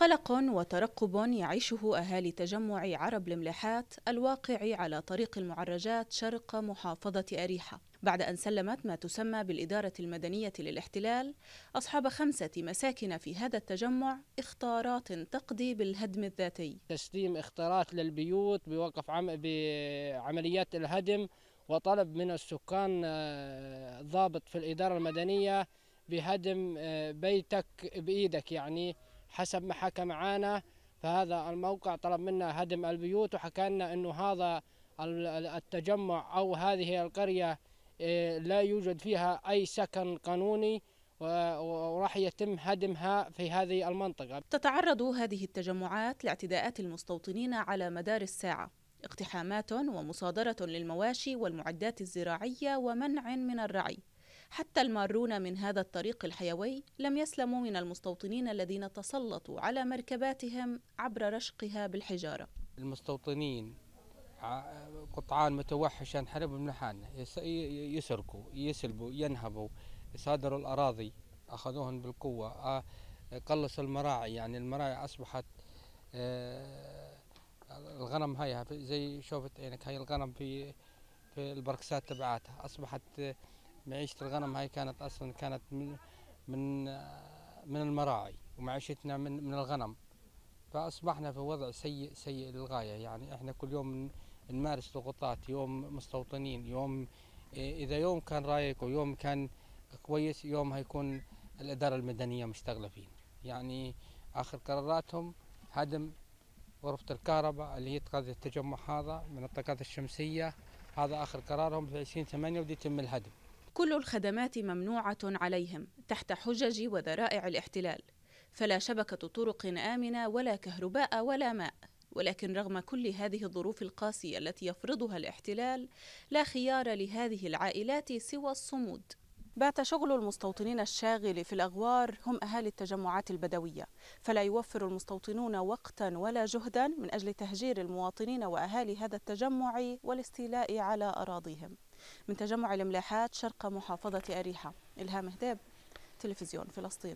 قلق وترقب يعيشه أهالي تجمع عرب الملاحات الواقع على طريق المعرجات شرق محافظة أريحة بعد أن سلمت ما تسمى بالإدارة المدنية للاحتلال أصحاب خمسة مساكن في هذا التجمع اختارات تقضي بالهدم الذاتي تسليم اختارات للبيوت بوقف عم... بعمليات الهدم وطلب من السكان آه، ضابط في الإدارة المدنية بهدم آه، بيتك بإيدك يعني حسب ما حكى معانا فهذا الموقع طلب منا هدم البيوت وحكى لنا انه هذا التجمع او هذه القريه إيه، لا يوجد فيها اي سكن قانوني وراح يتم هدمها في هذه المنطقه. تتعرض هذه التجمعات لاعتداءات المستوطنين على مدار الساعه، اقتحامات ومصادره للمواشي والمعدات الزراعيه ومنع من الرعي. حتى المارون من هذا الطريق الحيوي لم يسلموا من المستوطنين الذين تسلطوا على مركباتهم عبر رشقها بالحجارة المستوطنين قطعان متوحشة حلب من حالنا يسرقوا يسلبوا ينهبوا يصادروا الأراضي أخذوهن بالقوة آه، قلصوا المراعي يعني المراعي أصبحت آه، الغنم هاي زي شوفت عينك هاي الغنم في في البركسات تبعاتها أصبحت آه، معيشة الغنم هاي كانت أصلا كانت من من من المراعي ومعيشتنا من من الغنم فأصبحنا في وضع سيء سيء للغاية يعني إحنا كل يوم نمارس ضغوطات يوم مستوطنين يوم إذا يوم كان رايق ويوم كان كويس يوم هيكون الإدارة المدنية مشتغلة فيه يعني آخر قراراتهم هدم غرفة الكهرباء اللي هي تغذي التجمع هذا من الطاقات الشمسية هذا آخر قرارهم في 2008 ودي يتم الهدم كل الخدمات ممنوعة عليهم تحت حجج وذرائع الاحتلال فلا شبكة طرق آمنة ولا كهرباء ولا ماء ولكن رغم كل هذه الظروف القاسية التي يفرضها الاحتلال لا خيار لهذه العائلات سوى الصمود بات شغل المستوطنين الشاغل في الأغوار هم أهالي التجمعات البدوية فلا يوفر المستوطنون وقتا ولا جهدا من أجل تهجير المواطنين وأهالي هذا التجمع والاستيلاء على أراضيهم من تجمع الملاحات شرق محافظة أريحة إلهام هداب تلفزيون فلسطين